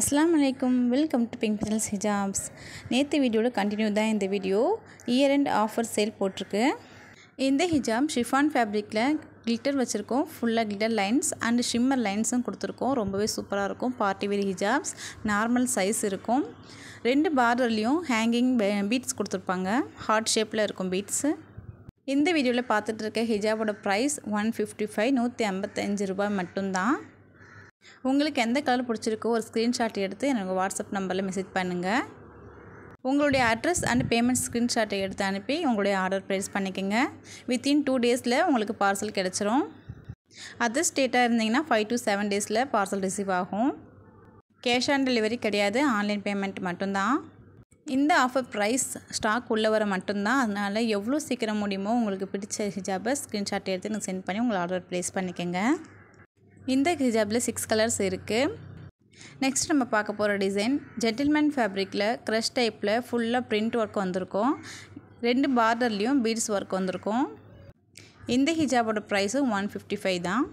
அஸ்லாம் அலைக்கும் welcome to pink pearls hijabs நேற்று வீடியோவில் கண்டினியூ தான் இந்த video year end offer sale போட்டிருக்கு இந்த ஹிஜாப் ஷிஃபான் ஃபேப்ரிக்கில் கிளிட்டர் வச்சுருக்கோம் ஃபுல்லாக கிளிட்டர் லைன்ஸ் அண்டு ஷிம்மர் லைன்ஸும் கொடுத்துருக்கோம் ரொம்பவே சூப்பராக இருக்கும் பார்ட்டி வெரி ஹிஜாப்ஸ் நார்மல் சைஸ் இருக்கும் ரெண்டு பார்டர்லேயும் ஹேங்கிங் பீட்ஸ் கொடுத்துருப்பாங்க ஹார்ட் ஷேப்பில் இருக்கும் பீட்ஸு இந்த வீடியோவில் பார்த்துட்டு இருக்க ஹிஜாபோட ப்ரைஸ் ஒன் ஃபிஃப்டி ஃபைவ் நூற்றி ஐம்பத்தஞ்சு ரூபாய் மட்டும்தான் உங்களுக்கு எந்த கலர் பிடிச்சிருக்கோ ஒரு ஸ்க்ரீன்ஷாட் எடுத்து எனக்கு வாட்ஸ்அப் நம்பரில் மெசேஜ் பண்ணுங்கள் உங்களுடைய அட்ரஸ் அண்ட் பேமெண்ட் ஸ்க்ரீன்ஷாட்டை எடுத்து அனுப்பி உங்களுடைய ஆர்டர் ப்ளேஸ் பண்ணிக்கோங்க வித்தின் டூ டேஸில் உங்களுக்கு பார்சல் கிடச்சிரும் அதர் ஸ்டேட்டாக இருந்தீங்கன்னா ஃபைவ் டு செவன் டேஸில் பார்சல் ரிசீவ் ஆகும் கேஷ் ஆன் டெலிவரி கிடையாது ஆன்லைன் பேமெண்ட் மட்டும்தான் இந்த ஆஃபர் ப்ரைஸ் ஸ்டாக் உள்ளே வர மட்டும்தான் அதனால் எவ்வளோ சீக்கிரம் முடியுமோ உங்களுக்கு பிடிச்ச ஹிஜாபை ஸ்க்ரீன்ஷாட்டை எடுத்து எனக்கு சென்ட் பண்ணி உங்களை ஆர்டர் ப்ளேஸ் பண்ணிக்கோங்க இந்த ஹிஜாபில் சிக்ஸ் கலர்ஸ் இருக்குது நெக்ஸ்ட் நம்ம பார்க்க போகிற டிசைன் ஜென்டில்மேன் ஃபேப்ரிக்கில் க்ரஷ் டைப்பில் ஃபுல்லாக பிரிண்ட் ஒர்க் வந்திருக்கும் ரெண்டு பார்டர்லேயும் பீட்ஸ் ஒர்க் வந்திருக்கும் இந்த ஹிஜாபோட ப்ரைஸும் ஒன் ஃபிஃப்டி ஃபைவ் தான்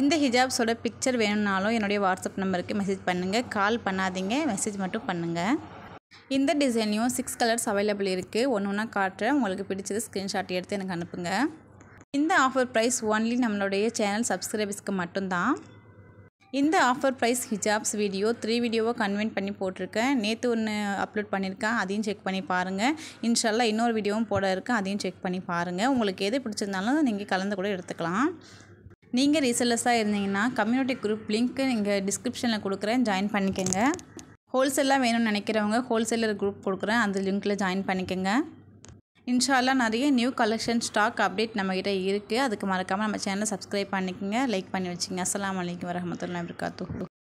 இந்த ஹிஜாப்ஸோட பிக்சர் வேணும்னாலும் என்னுடைய வாட்ஸ்அப் நம்பருக்கு மெசேஜ் பண்ணுங்கள் கால் பண்ணாதீங்க மெசேஜ் மட்டும் பண்ணுங்கள் இந்த டிசைன்லையும் சிக்ஸ் கலர்ஸ் அவைலபிள் இருக்குது ஒன்று ஒன்றா காட்டுறேன் உங்களுக்கு பிடிச்சது ஸ்க்ரீன்ஷாட் எடுத்து எனக்கு அனுப்புங்கள் இந்த ஆஃபர் ப்ரைஸ் ஒன்லி நம்மளுடைய சேனல் சப்ஸ்கிரைபர்ஸ்க்கு மட்டும்தான் இந்த ஆஃபர் ப்ரைஸ் ஹிஜாப்ஸ் வீடியோ த்ரீ வீடியோவை கன்வென்ட் பண்ணி போட்டிருக்கேன் நேற்று ஒன்று அப்லோட் பண்ணியிருக்கேன் அதையும் செக் பண்ணி பாருங்கள் இன்ஷால்லா இன்னொரு வீடியோவும் போட இருக்கேன் அதையும் செக் பண்ணி பாருங்கள் உங்களுக்கு எது பிடிச்சிருந்தாலும் நீங்கள் கலந்து கூட எடுத்துக்கலாம் நீங்கள் ரீசெல்லர்ஸாக இருந்தீங்கன்னா கம்யூனிட்டி குரூப் லிங்க்கு நீங்கள் டிஸ்கிரிப்ஷனில் கொடுக்குறேன் ஜாயின் பண்ணிக்கோங்க ஹோல்சேலாக வேணும்னு நினைக்கிறவங்க ஹோல்சேலர் குரூப் கொடுக்குறேன் அந்த லிங்க்கில் ஜாயின் பண்ணிக்கோங்க இன்ஷால்லாம் நிறைய நியூ கலெக்ஷன் ஸ்டாக் அப்டேட் நம்மக்கிட்ட இருக்குது அதுக்கு மறக்காமல் நம்ம சேனலை சப்ஸ்கிரைப் பண்ணிக்கோங்க லைக் பண்ணி வச்சுங்க அஸ்லாம் வலைக்கம் வரமத்துல வபர்காத்து